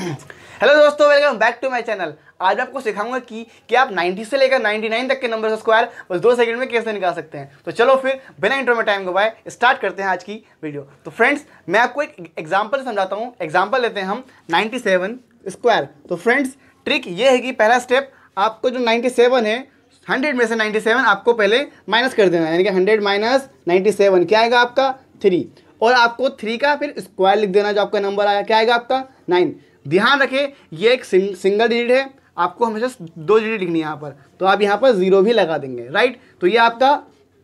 hello दोस्तों welcome back to my channel आज मैं आपको सिखाऊंगा कि कि आप 90 से लेकर 99 तक के नंबर स्क्वायर बस दो सेकंड में कैसे निकाल सकते हैं तो चलो फिर बिना इंटर में टाइम गवाए स्टार्ट करते हैं आज की वीडियो तो फ्रेंड्स मैं आपको एक एग्जाम्पल समझाता हूं एग्जाम्पल लेते हैं हम नाइन्टी स्क्वायर तो फ्रेंड्स ट्रिक ये है कि पहला स्टेप आपको जो नाइन्टी है हंड्रेड में से नाइन्टी आपको पहले माइनस कर देना यानी कि हंड्रेड माइनस क्या आएगा आपका थ्री और आपको थ्री का फिर स्क्वायर लिख देना जो आपका नंबर आया क्या आएगा आपका नाइन ध्यान रखें ये एक सिंग, सिंगल डिजिट है आपको हमेशा दो डिजिट लिखनी है यहाँ पर तो आप यहाँ पर ज़ीरो भी लगा देंगे राइट तो ये आपका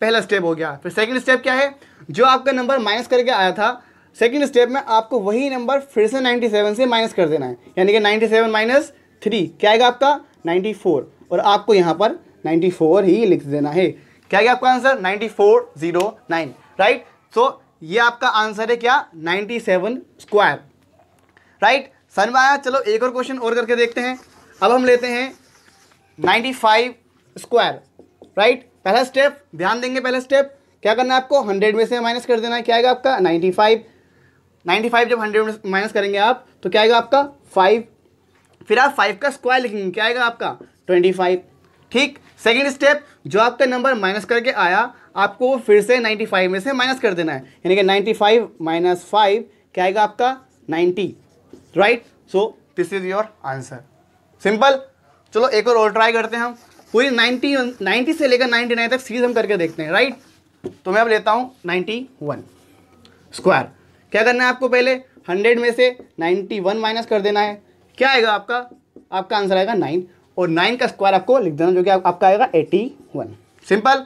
पहला स्टेप हो गया फिर सेकेंड स्टेप क्या है जो आपका नंबर माइनस करके आया था सेकेंड स्टेप में आपको वही नंबर फिर से 97 से माइनस कर देना है यानी कि 97 सेवन माइनस थ्री क्या आएगा आपका 94 और आपको यहाँ पर 94 ही लिख देना है क्या आएगा आपका आंसर 9409 राइट सो ये आपका आंसर है क्या 97 स्क्वायर राइट समझ में आया चलो एक और क्वेश्चन और करके देखते हैं अब हम लेते हैं नाइन्टी फाइव स्क्वायर राइट पहला स्टेप ध्यान देंगे पहला स्टेप क्या करना है आपको हंड्रेड में से माइनस कर देना है क्या आएगा आपका नाइन्टी फाइव नाइन्टी फाइव जब हंड्रेड में माइनस करेंगे आप तो क्या आएगा आपका फाइव फिर आप फाइव का स्क्वायर लिखेंगे क्या आएगा आपका ट्वेंटी फाइव ठीक सेकेंड स्टेप जो आपका नंबर माइनस करके आया आपको फिर से नाइन्टी फाइव में से माइनस कर देना है यानी कि नाइन्टी फाइव माइनस फाइव क्या आएगा आपका ninety right so this is your answer simple चलो एक और और ट्राई करते हैं हम पूरी 90 90 से लेकर 99 तक सीरीज हम करके देखते हैं राइट तो मैं अब लेता हूँ 91 स्क्वायर क्या करना है आपको पहले 100 में से 91 माइनस कर देना है क्या आएगा आपका आपका आंसर आएगा 9 और 9 का स्क्वायर आपको लिख देना जो कि आप, आपका आएगा 81 सिंपल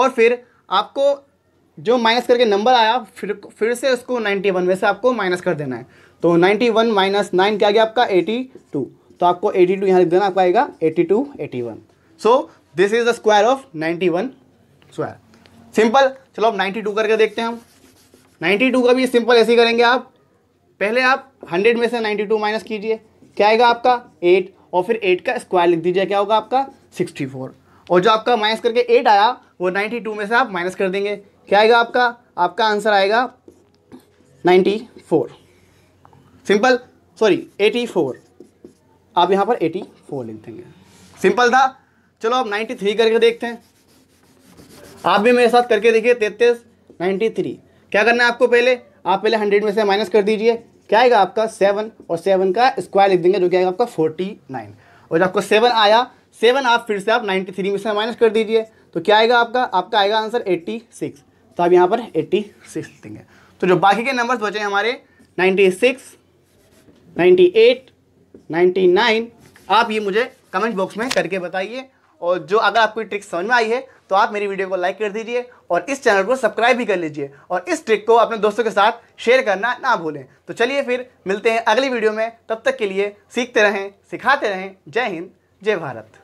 और फिर आपको जो माइनस करके नंबर आया फिर फिर से उसको 91 में से आपको माइनस कर देना है तो 91 वन माइनस नाइन क्या गया आपका 82 तो आपको 82 टू यहाँ लिख देना आपका आएगा 82 81 so this is the square of 91 square simple चलो अब 92 करके देखते हैं हम 92 का भी सिंपल ऐसे ही करेंगे आप पहले आप 100 में से 92 माइनस कीजिए क्या आएगा आपका 8 और फिर 8 का स्क्वायर लिख दीजिए क्या होगा आपका 64 और जो आपका माइनस करके 8 आया वो 92 में से आप माइनस कर देंगे क्या आएगा आपका आपका आंसर आएगा ninety four simple sorry eighty four आप यहाँ पर एटी फोर लिख देंगे सिंपल था चलो आप नाइन्टी थ्री करके देखते हैं आप भी मेरे साथ करके देखिए तैतीस नाइन्टी थ्री क्या करना है आपको पहले आप पहले हंड्रेड में से माइनस कर दीजिए क्या आएगा आपका सेवन और सेवन का स्क्वायर लिख देंगे जो क्या आएगा आपका फोर्टी नाइन और जब आपको सेवन आया सेवन आप फिर से आप नाइन्टी थ्री में से माइनस कर दीजिए तो क्या आएगा आपका आपका आएगा आंसर एट्टी सिक्स तो आप यहाँ पर एट्टी सिक्स देंगे तो जो बाकी के नंबर्स बचे हैं हमारे ninety six ninety eight ninety nine आप ये मुझे कमेंट बॉक्स में करके बताइए और जो अगर आपको ट्रिक समझ में आई है तो आप मेरी वीडियो को लाइक कर दीजिए और इस चैनल को सब्सक्राइब भी कर लीजिए और इस ट्रिक को अपने दोस्तों के साथ शेयर करना ना भूलें तो चलिए फिर मिलते हैं अगली वीडियो में तब तक के लिए सीखते रहें सिखाते रहें जय हिंद जय भारत